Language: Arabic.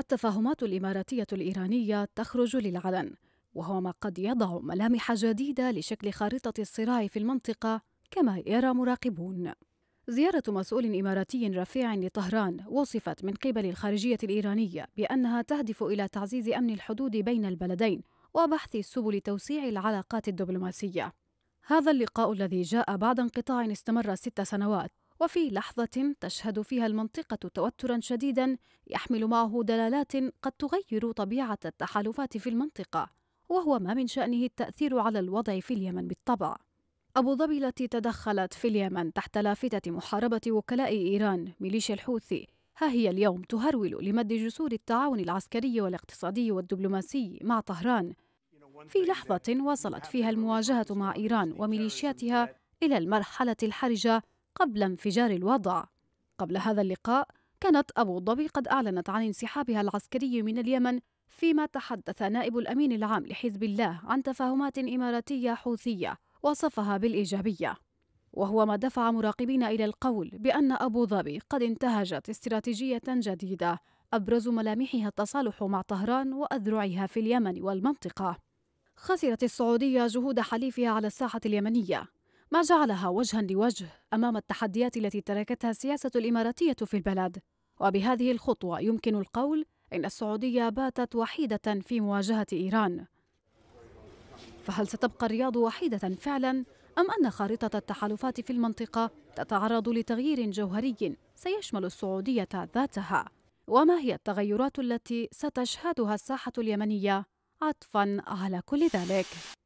التفاهمات الإماراتية الإيرانية تخرج للعلن وهو ما قد يضع ملامح جديدة لشكل خارطة الصراع في المنطقة كما يرى مراقبون زيارة مسؤول إماراتي رفيع لطهران وصفت من قبل الخارجية الإيرانية بأنها تهدف إلى تعزيز أمن الحدود بين البلدين وبحث سبل توسيع العلاقات الدبلوماسية هذا اللقاء الذي جاء بعد انقطاع استمر ست سنوات وفي لحظة تشهد فيها المنطقة توترا شديدا يحمل معه دلالات قد تغير طبيعة التحالفات في المنطقة وهو ما من شأنه التأثير على الوضع في اليمن بالطبع أبو ظبي التي تدخلت في اليمن تحت لافتة محاربة وكلاء إيران ميليشيا الحوثي ها هي اليوم تهرول لمد جسور التعاون العسكري والاقتصادي والدبلوماسي مع طهران في لحظة وصلت فيها المواجهة مع إيران وميليشياتها إلى المرحلة الحرجة قبل انفجار الوضع قبل هذا اللقاء كانت أبو ظبي قد أعلنت عن انسحابها العسكري من اليمن فيما تحدث نائب الأمين العام لحزب الله عن تفاهمات إماراتية حوثية وصفها بالإيجابية وهو ما دفع مراقبين إلى القول بأن أبو ظبي قد انتهجت استراتيجية جديدة أبرز ملامحها التصالح مع طهران وأذرعها في اليمن والمنطقة خسرت السعودية جهود حليفها على الساحة اليمنية ما جعلها وجها لوجه امام التحديات التي تركتها السياسه الاماراتيه في البلد وبهذه الخطوه يمكن القول ان السعوديه باتت وحيده في مواجهه ايران فهل ستبقى الرياض وحيده فعلا ام ان خارطه التحالفات في المنطقه تتعرض لتغيير جوهري سيشمل السعوديه ذاتها وما هي التغيرات التي ستشهدها الساحه اليمنيه عطفا على كل ذلك